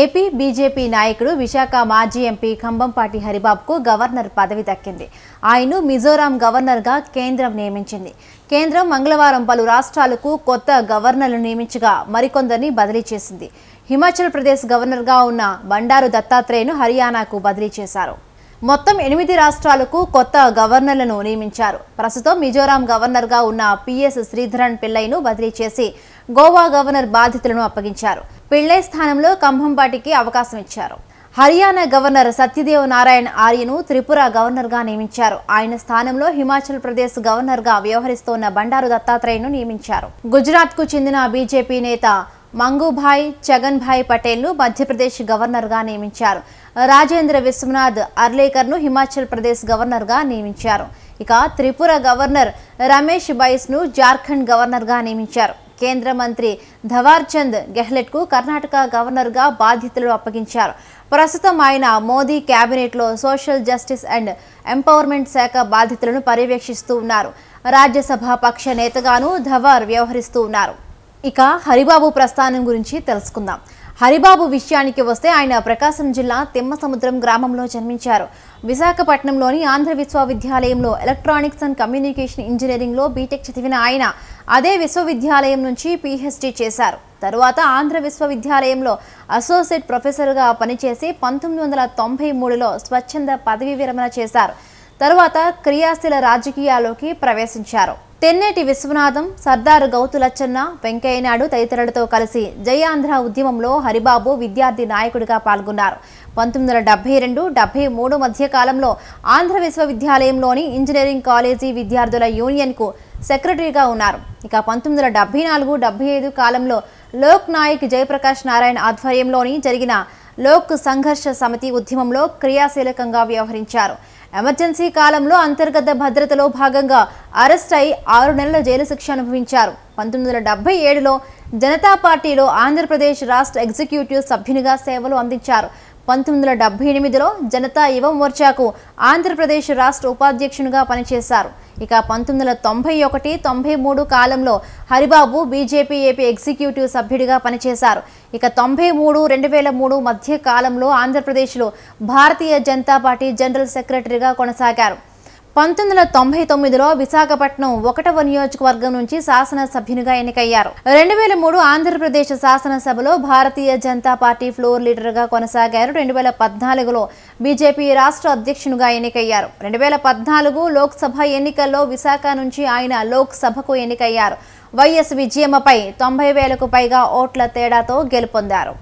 AP BJP నాయకుడు విశాఖ మాజీ MP ఖంభంపాటి హరిబాబుకు governor పదవి దక్కింది ఆయన్ను మిజోరాం గవర్నర్గా కేంద్రం నియమించింది కేంద్రం మంగళవారం పలు రాష్ట్రాలకు కొత్త గవర్నర్లు నియమించగా మరికొందరిని బదిలీ చేసింది హిమాచల్ ప్రదేశ్ గవర్నర్గా ఉన్న బండారు దత్తాత్రేయను హర్యానాకు బదిలీ చేశారు మొత్తం ఎనిమిది రాష్ట్రాలకు కొత్త గవర్నర్లను నియమించారు ప్రస్తుతం మిజోరాం గవర్నర్గా ఉన్న పిఎస్ శ్రీధరన్ పిల్లైను బదిలీ చేసి గోవా గవర్నర్ బాధ్యతలను అప్పగించారు పిళ్లై స్థానంలో కంభంపాటికి అవకాశం ఇచ్చారు హర్యానా గవర్నర్ సత్యదేవ్ నారాయణ్ ఆర్యను త్రిపుర గవర్నర్గా నియమించారు ఆయన స్థానంలో హిమాచల్ ప్రదేశ్ గవర్నర్గా వ్యవహరిస్తోన్న బండారు దత్తాత్రేయను నియమించారు గుజరాత్కు చెందిన బీజేపీ నేత మంగుభాయ్ చగన్భాయ్ పటేల్ను మధ్యప్రదేశ్ గవర్నర్గా నియమించారు రాజేంద్ర విశ్వనాథ్ అర్లేకర్ను హిమాచల్ ప్రదేశ్ గవర్నర్గా నియమించారు ఇక త్రిపుర గవర్నర్ రమేష్ బైస్ను జార్ఖండ్ గవర్నర్గా నియమించారు కేంద్ర మంత్రి ధవార్చంద్ గెహ్లెట్కు కర్ణాటక గవర్నర్గా బాధ్యతలు అప్పగించారు ప్రస్తుతం ఆయన మోదీ క్యాబినెట్లో సోషల్ జస్టిస్ అండ్ ఎంపవర్మెంట్ శాఖ బాధ్యతలను పర్యవేక్షిస్తూ ఉన్నారు రాజ్యసభ పక్ష నేతగాను ధవార్ వ్యవహరిస్తూ ఉన్నారు ఇక హరిబాబు ప్రస్థానం గురించి తెలుసుకుందాం హరిబాబు విషయానికి వస్తే ఆయన ప్రకాశం జిల్లా తిమ్మసముద్రం గ్రామంలో జన్మించారు విశాఖపట్నంలోని ఆంధ్ర విశ్వవిద్యాలయంలో ఎలక్ట్రానిక్స్ అండ్ కమ్యూనికేషన్ ఇంజనీరింగ్లో బీటెక్ చదివిన ఆయన అదే విశ్వవిద్యాలయం నుంచి పీహెచ్డీ చేశారు తరువాత ఆంధ్ర విశ్వవిద్యాలయంలో అసోసియేట్ ప్రొఫెసర్గా పనిచేసి పంతొమ్మిది వందల తొంభై మూడులో స్వచ్ఛంద పదవీ విరమణ చేశారు తరువాత క్రియాశీల రాజకీయాల్లోకి ప్రవేశించారు తెన్నేటి విశ్వనాథం సర్దారు గౌతులచ్చన్న వెంకయ్యనాయుడు తదితరులతో కలిసి జయాంధ్ర ఉద్యమంలో హరిబాబు విద్యార్థి నాయకుడిగా పాల్గొన్నారు పంతొమ్మిది వందల డెబ్బై రెండు డెబ్బై మూడు మధ్య కాలంలో ఆంధ్ర విశ్వవిద్యాలయంలోని ఇంజనీరింగ్ కాలేజీ విద్యార్థుల యూనియన్కు సెక్రటరీగా ఉన్నారు ఇక పంతొమ్మిది వందల డెబ్బై నాలుగు డెబ్బై ఐదు కాలంలో లోక్ నాయక్ జయప్రకాష్ నారాయణ ఆధ్వర్యంలోని జరిగిన లోక్ సంఘర్ష సమితి ఉద్యమంలో క్రియాశీలకంగా వ్యవహరించారు ఎమర్జెన్సీ కాలంలో అంతర్గత భద్రతలో భాగంగా అరెస్ట్ అయి ఆరు నెలల జైలు శిక్ష అనుభవించారు పంతొమ్మిది వందల ఏడులో జనతా పార్టీలో ఆంధ్రప్రదేశ్ రాష్ట్ర ఎగ్జిక్యూటివ్ సభ్యునిగా సేవలు అందించారు పంతొమ్మిది వందల డెబ్బై ఎనిమిదిలో జనతా యువ మోర్చాకు ఆంధ్రప్రదేశ్ రాష్ట్ర ఉపాధ్యక్షునిగా పనిచేశారు ఇక పంతొమ్మిది వందల తొంభై ఒకటి తొంభై మూడు కాలంలో హరిబాబు బీజేపీ ఏపీ ఎగ్జిక్యూటివ్ సభ్యుడిగా పనిచేశారు ఇక తొంభై మూడు రెండు వేల మూడు మధ్య కాలంలో ఆంధ్రప్రదేశ్లో భారతీయ జనతా పార్టీ జనరల్ సెక్రటరీగా కొనసాగారు పంతొమ్మిది వందల తొంభై తొమ్మిదిలో విశాఖపట్నం ఒకటవ నియోజకవర్గం నుంచి శాసనసభ్యునిగా ఎన్నికయ్యారు రెండు వేల మూడు ఆంధ్రప్రదేశ్ శాసనసభలో భారతీయ జనతా పార్టీ ఫ్లోర్ లీడర్గా కొనసాగారు రెండు వేల పద్నాలుగులో బీజేపీ రాష్ట్ర అధ్యక్షునిగా ఎన్నికయ్యారు రెండు వేల పద్నాలుగు లోక్సభ ఎన్నికల్లో విశాఖ నుంచి ఆయన లోక్సభకు ఎన్నికయ్యారు వైఎస్ విజయమ్మపై తొంభై వేలకు పైగా ఓట్ల తేడాతో గెలుపొందారు